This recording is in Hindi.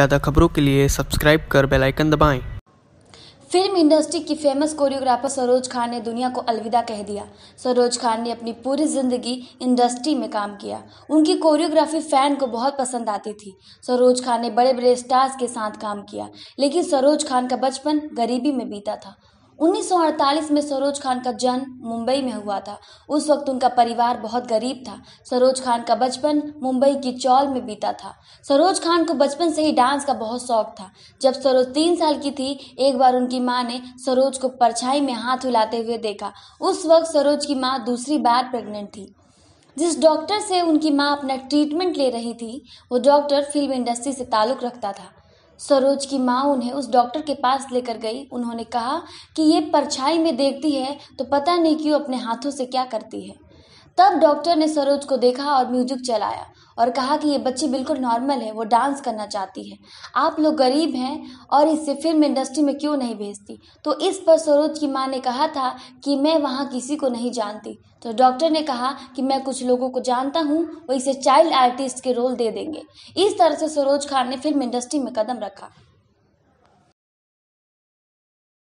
ज़्यादा खबरों के लिए सब्सक्राइब कर बेल आइकन दबाएं। फिल्म इंडस्ट्री की फेमस कोरियोग्राफर सरोज खान ने दुनिया को अलविदा कह दिया सरोज खान ने अपनी पूरी जिंदगी इंडस्ट्री में काम किया उनकी कोरियोग्राफी फैन को बहुत पसंद आती थी सरोज खान ने बड़े बड़े स्टार्स के साथ काम किया लेकिन सरोज खान का बचपन गरीबी में बीता था 1948 में सरोज खान का जन्म मुंबई में हुआ था उस वक्त उनका परिवार बहुत गरीब था सरोज खान का बचपन मुंबई की चौल में बीता था सरोज खान को बचपन से ही डांस का बहुत शौक था जब सरोज तीन साल की थी एक बार उनकी माँ ने सरोज को परछाई में हाथ हिलाते हुए देखा उस वक्त सरोज की माँ दूसरी बार प्रेग्नेंट थी जिस डॉक्टर से उनकी माँ अपना ट्रीटमेंट ले रही थी वो डॉक्टर फिल्म इंडस्ट्री से ताल्लुक़ रखता था सरोज की माँ उन्हें उस डॉक्टर के पास लेकर गई उन्होंने कहा कि ये परछाई में देखती है तो पता नहीं क्यों अपने हाथों से क्या करती है तब डॉक्टर ने सरोज को देखा और म्यूजिक चलाया और कहा कि ये बच्ची बिल्कुल नॉर्मल है वो डांस करना चाहती है आप लोग गरीब हैं और इसे फिल्म इंडस्ट्री में क्यों नहीं भेजती तो इस पर सरोज की माँ ने कहा था कि मैं वहाँ किसी को नहीं जानती तो डॉक्टर ने कहा कि मैं कुछ लोगों को जानता हूँ वो इसे चाइल्ड आर्टिस्ट के रोल दे देंगे इस तरह से सरोज खान ने फिल्म इंडस्ट्री में कदम रखा